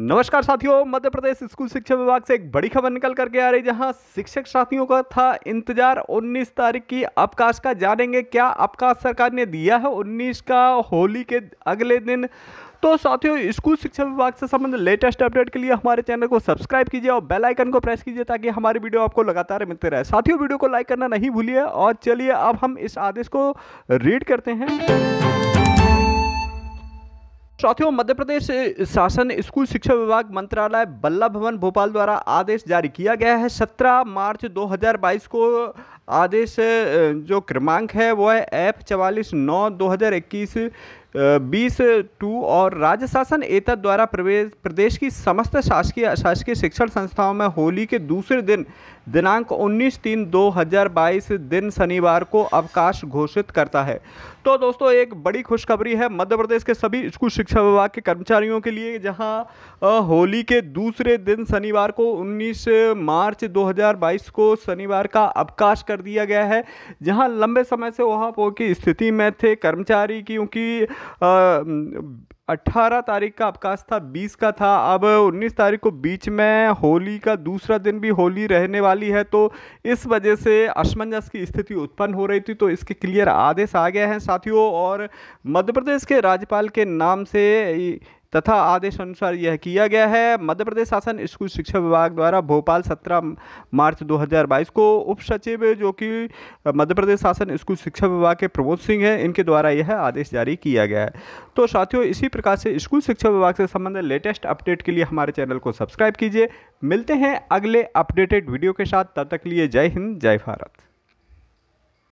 नमस्कार साथियों मध्य प्रदेश स्कूल शिक्षा विभाग से एक बड़ी खबर निकल करके आ रही जहां शिक्षक साथियों का था इंतजार 19 तारीख की अवकाश का जानेंगे क्या अवकाश सरकार ने दिया है 19 का होली के अगले दिन तो साथियों स्कूल शिक्षा विभाग से संबंधित लेटेस्ट अपडेट के लिए हमारे चैनल को सब्सक्राइब कीजिए और बेल आइकन को प्रेस कीजिए ताकि हमारी वीडियो आपको लगातार मिलते रहे साथियों वीडियो को लाइक करना नहीं भूलिए और चलिए अब हम इस आदेश को रीड करते हैं साथियों मध्य प्रदेश शासन स्कूल शिक्षा विभाग मंत्रालय बल्ला भवन भोपाल द्वारा आदेश जारी किया गया है 17 मार्च 2022 को आदेश जो क्रमांक है वह एफ चवालीस नौ दो बीस टू और राज्य शासन एतद द्वारा प्रवेश प्रदेश की समस्त शासकीय अशासकीय शिक्षण संस्थाओं में होली के दूसरे दिन दिनांक 19 तीन 2022 दिन शनिवार को अवकाश घोषित करता है तो दोस्तों एक बड़ी खुशखबरी है मध्य प्रदेश के सभी स्कूल शिक्षा विभाग के कर्मचारियों के लिए जहां होली के दूसरे दिन शनिवार को 19 मार्च 2022 को शनिवार का अवकाश कर दिया गया है जहां लंबे समय से वहां की स्थिति में थे कर्मचारी क्योंकि अट्ठारह तारीख का अवकाश था बीस का था अब उन्नीस तारीख को बीच में होली का दूसरा दिन भी होली रहने वाली है तो इस वजह से असमंजस की स्थिति उत्पन्न हो रही थी तो इसके क्लियर आदेश आ गए हैं साथियों और मध्य प्रदेश के राज्यपाल के नाम से तथा आदेश अनुसार यह किया गया है मध्य प्रदेश शासन स्कूल शिक्षा विभाग द्वारा भोपाल 17 मार्च 2022 को उप सचिव जो कि मध्य प्रदेश शासन स्कूल शिक्षा विभाग के प्रमोद सिंह हैं इनके द्वारा यह आदेश जारी किया गया है तो साथियों इसी प्रकार से स्कूल शिक्षा विभाग से संबंधित लेटेस्ट अपडेट के लिए हमारे चैनल को सब्सक्राइब कीजिए मिलते हैं अगले अपडेटेड वीडियो के साथ तब तक लिए जय हिंद जय भारत